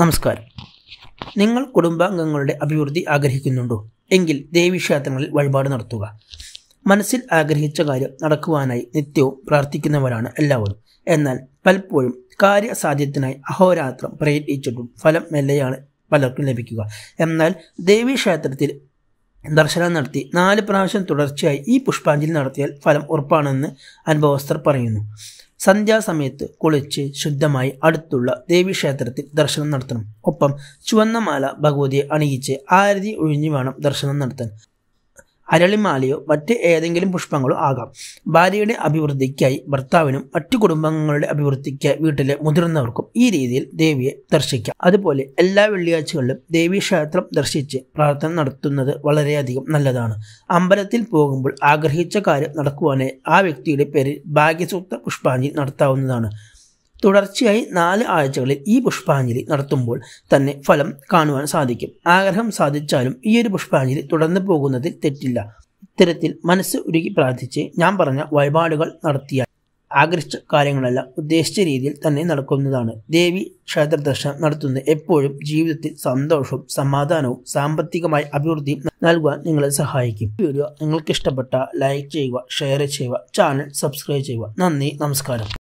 നമസ്കാരം നിങ്ങൾ കുടുംബാംഗങ്ങളുടെ അഭിവൃദ്ധി ആഗ്രഹിക്കുന്നുണ്ടോ എങ്കിൽ ദേവീക്ഷേത്രങ്ങളിൽ വഴിപാട് നടത്തുക മനസ്സിൽ ആഗ്രഹിച്ച കാര്യം നടക്കുവാനായി നിത്യവും പ്രാർത്ഥിക്കുന്നവരാണ് എല്ലാവരും എന്നാൽ പലപ്പോഴും കാര്യസാധ്യത്തിനായി അഹോരാത്രം പ്രയത്നിച്ചിട്ടും ഫലം മെല്ലെയാണ് പലർക്കും ലഭിക്കുക എന്നാൽ ദേവീക്ഷേത്രത്തിൽ ദർശനം നടത്തി നാല് പ്രാവശ്യം തുടർച്ചയായി ഈ പുഷ്പാഞ്ജലി നടത്തിയാൽ ഫലം ഉറപ്പാണെന്ന് അനുഭവസ്ഥർ പറയുന്നു സന്ധ്യാസമയത്ത് കുളിച്ച് ശുദ്ധമായി അടുത്തുള്ള ദേവീക്ഷേത്രത്തിൽ ദർശനം നടത്തണം ഒപ്പം ചുവന്ന മാല ഭഗവതിയെ അണിയിച്ച് ആരതി ഒഴിഞ്ഞു വേണം ദർശനം നടത്താൻ അരളിമാലയോ മറ്റ് ഏതെങ്കിലും പുഷ്പങ്ങളോ ആകാം ഭാര്യയുടെ അഭിവൃദ്ധിക്കായി ഭർത്താവിനും മറ്റു കുടുംബങ്ങളുടെ അഭിവൃദ്ധിക്കായി വീട്ടിലെ മുതിർന്നവർക്കും ഈ രീതിയിൽ ദേവിയെ ദർശിക്കാം അതുപോലെ എല്ലാ വെള്ളിയാഴ്ചകളിലും ദേവി ക്ഷേത്രം ദർശിച്ച് പ്രാർത്ഥന നടത്തുന്നത് വളരെയധികം നല്ലതാണ് അമ്പലത്തിൽ പോകുമ്പോൾ ആഗ്രഹിച്ച കാര്യം നടക്കുവാനായി ആ വ്യക്തിയുടെ പേരിൽ ഭാഗ്യസൂക്ത പുഷ്പാഞ്ജലി നടത്താവുന്നതാണ് തുടർച്ചയായി നാല് ആഴ്ചകളിൽ ഈ പുഷ്പാഞ്ജലി നടത്തുമ്പോൾ തന്നെ ഫലം കാണുവാൻ സാധിക്കും ആഗ്രഹം സാധിച്ചാലും ഈ ഒരു പുഷ്പാഞ്ജലി തുടർന്നു പോകുന്നതിൽ തെറ്റില്ല ഇത്തരത്തിൽ മനസ്സ് ഉരുകി പ്രാർത്ഥിച്ച് ഞാൻ പറഞ്ഞ വഴിപാടുകൾ നടത്തിയാൽ ആഗ്രഹിച്ച കാര്യങ്ങളെല്ലാം ഉദ്ദേശിച്ച രീതിയിൽ തന്നെ നടക്കുന്നതാണ് ദേവി ക്ഷേത്രദർശനം നടത്തുന്ന എപ്പോഴും ജീവിതത്തിൽ സന്തോഷവും സമാധാനവും സാമ്പത്തികമായ അഭിവൃദ്ധിയും നൽകുവാൻ നിങ്ങളെ സഹായിക്കും വീഡിയോ നിങ്ങൾക്ക് ഇഷ്ടപ്പെട്ട ലൈക്ക് ചെയ്യുക ഷെയർ ചെയ്യുക ചാനൽ സബ്സ്ക്രൈബ് ചെയ്യുക നന്ദി നമസ്കാരം